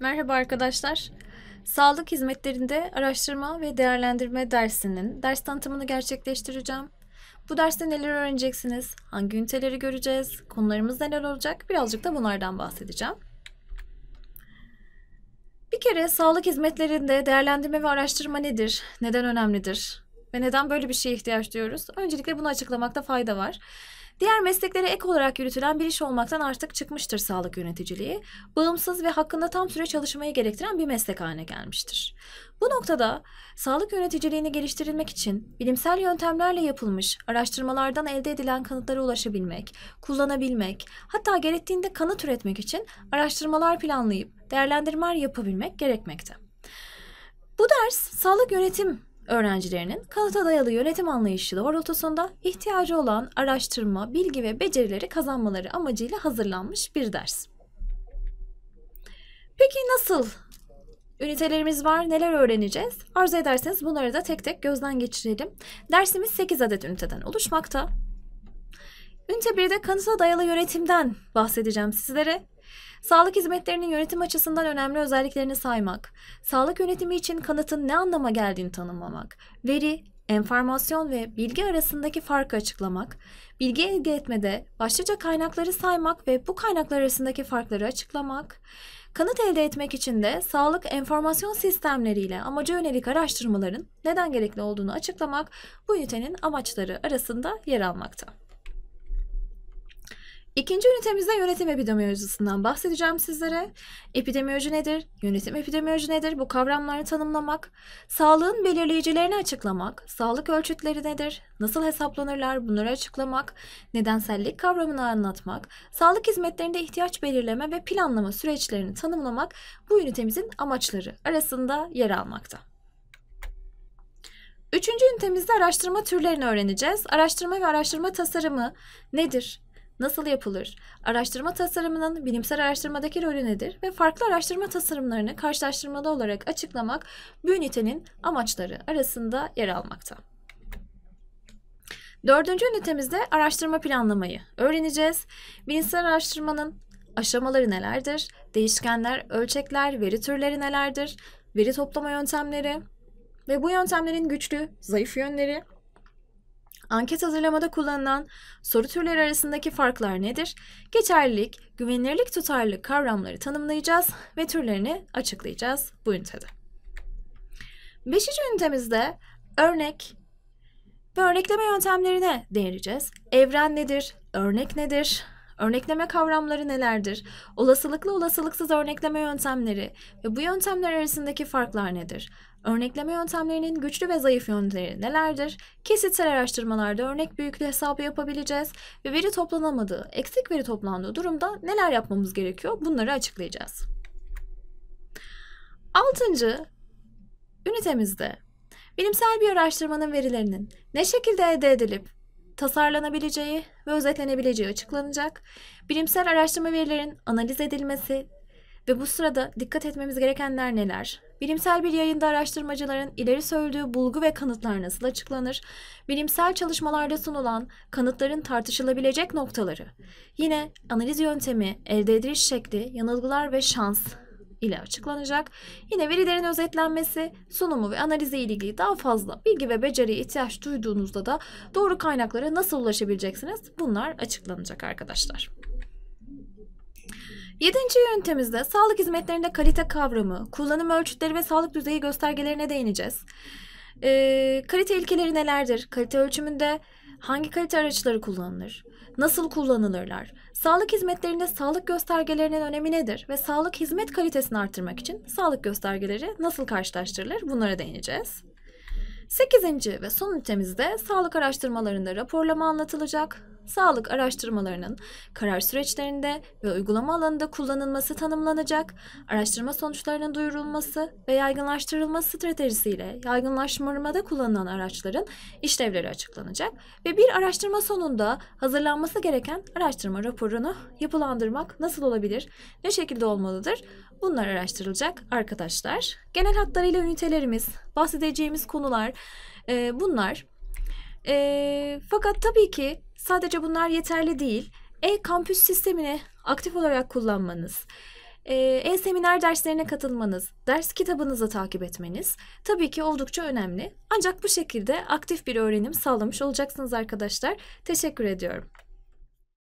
Merhaba arkadaşlar. Sağlık hizmetlerinde araştırma ve değerlendirme dersinin ders tanıtımını gerçekleştireceğim. Bu derste neler öğreneceksiniz, hangi üniteleri göreceğiz, konularımız neler olacak birazcık da bunlardan bahsedeceğim. Bir kere sağlık hizmetlerinde değerlendirme ve araştırma nedir, neden önemlidir ve neden böyle bir şeye ihtiyaç duyuyoruz? Öncelikle bunu açıklamakta fayda var. Diğer mesleklere ek olarak yürütülen bir iş olmaktan artık çıkmıştır sağlık yöneticiliği. Bağımsız ve hakkında tam süre çalışmayı gerektiren bir meslek haline gelmiştir. Bu noktada sağlık yöneticiliğini geliştirilmek için bilimsel yöntemlerle yapılmış araştırmalardan elde edilen kanıtlara ulaşabilmek, kullanabilmek, hatta gerektiğinde kanıt üretmek için araştırmalar planlayıp değerlendirmeler yapabilmek gerekmekte. Bu ders sağlık yönetim öğrencilerinin kanıta dayalı yönetim anlayışı doğrultusunda ihtiyacı olan araştırma, bilgi ve becerileri kazanmaları amacıyla hazırlanmış bir ders. Peki nasıl Ünitelerimiz var. Neler öğreneceğiz? Arzu ederseniz bunları da tek tek gözden geçirelim. Dersimiz 8 adet üniteden oluşmakta. Ünite 1'de kanıta dayalı yönetimden bahsedeceğim sizlere. Sağlık hizmetlerinin yönetim açısından önemli özelliklerini saymak, sağlık yönetimi için kanıtın ne anlama geldiğini tanımlamak, veri, enformasyon ve bilgi arasındaki farkı açıklamak, bilgi elde etmede başlıca kaynakları saymak ve bu kaynaklar arasındaki farkları açıklamak, kanıt elde etmek için de sağlık enformasyon sistemleriyle amaca yönelik araştırmaların neden gerekli olduğunu açıklamak bu ünitenin amaçları arasında yer almakta. İkinci ünitemizde yönetim epidemiyolojisinden bahsedeceğim sizlere. Epidemiyoloji nedir? Yönetim epidemiyoloji nedir? Bu kavramları tanımlamak, sağlığın belirleyicilerini açıklamak, sağlık ölçütleri nedir? Nasıl hesaplanırlar? Bunları açıklamak, nedensellik kavramını anlatmak, sağlık hizmetlerinde ihtiyaç belirleme ve planlama süreçlerini tanımlamak bu ünitemizin amaçları arasında yer almakta. Üçüncü ünitemizde araştırma türlerini öğreneceğiz. Araştırma ve araştırma tasarımı nedir? Nasıl yapılır? Araştırma tasarımının bilimsel araştırmadaki rolü nedir? Ve farklı araştırma tasarımlarını karşılaştırmalı olarak açıklamak ünite'nin amaçları arasında yer almakta. Dördüncü ünitemizde araştırma planlamayı öğreneceğiz. Bilimsel araştırmanın aşamaları nelerdir? Değişkenler, ölçekler, veri türleri nelerdir? Veri toplama yöntemleri ve bu yöntemlerin güçlü, zayıf yönleri, Anket hazırlamada kullanılan soru türleri arasındaki farklar nedir? Geçerlilik, güvenilirlik, tutarlılık kavramları tanımlayacağız ve türlerini açıklayacağız bu ünitede. Beşinci ünitemizde örnek ve örnekleme yöntemlerine değineceğiz. Evren nedir? Örnek nedir? Örnekleme kavramları nelerdir? Olasılıklı olasılıksız örnekleme yöntemleri ve bu yöntemler arasındaki farklar nedir? Örnekleme yöntemlerinin güçlü ve zayıf yönleri nelerdir? Kesitsel araştırmalarda örnek büyüklüğü hesabı yapabileceğiz ve veri toplanamadığı, eksik veri toplandığı durumda neler yapmamız gerekiyor? Bunları açıklayacağız. Altıncı ünitemizde bilimsel bir araştırmanın verilerinin ne şekilde elde edilip tasarlanabileceği ve özetlenebileceği açıklanacak. Bilimsel araştırma verilerin analiz edilmesi ve bu sırada dikkat etmemiz gerekenler neler? Bilimsel bir yayında araştırmacıların ileri söylediği bulgu ve kanıtlar nasıl açıklanır? Bilimsel çalışmalarda sunulan kanıtların tartışılabilecek noktaları. Yine analiz yöntemi, elde ediliş şekli, yanılgılar ve şans ile açıklanacak. Yine verilerin özetlenmesi, sunumu ve analizi ile ilgili daha fazla bilgi ve beceriye ihtiyaç duyduğunuzda da doğru kaynaklara nasıl ulaşabileceksiniz bunlar açıklanacak arkadaşlar. Yedinci yöntemimizde sağlık hizmetlerinde kalite kavramı, kullanım ölçütleri ve sağlık düzeyi göstergelerine değineceğiz. E, kalite ilkeleri nelerdir? Kalite ölçümünde hangi kalite araçları kullanılır, nasıl kullanılırlar, sağlık hizmetlerinde sağlık göstergelerinin önemi nedir ve sağlık hizmet kalitesini artırmak için sağlık göstergeleri nasıl karşılaştırılır bunlara değineceğiz. 8. ve son ünitemizde sağlık araştırmalarında raporlama anlatılacak, sağlık araştırmalarının karar süreçlerinde ve uygulama alanında kullanılması tanımlanacak, araştırma sonuçlarının duyurulması ve yaygınlaştırılma stratejisiyle yaygınlaştırmada kullanılan araçların işlevleri açıklanacak ve bir araştırma sonunda hazırlanması gereken araştırma raporunu yapılandırmak nasıl olabilir, ne şekilde olmalıdır bunlar araştırılacak arkadaşlar. Genel hatlarıyla ünitelerimiz, bahsedeceğimiz konular e, bunlar. E, fakat tabii ki Sadece bunlar yeterli değil. E-kampüs sistemini aktif olarak kullanmanız, e, e-seminer derslerine katılmanız, ders kitabınızı takip etmeniz tabii ki oldukça önemli. Ancak bu şekilde aktif bir öğrenim sağlamış olacaksınız arkadaşlar. Teşekkür ediyorum.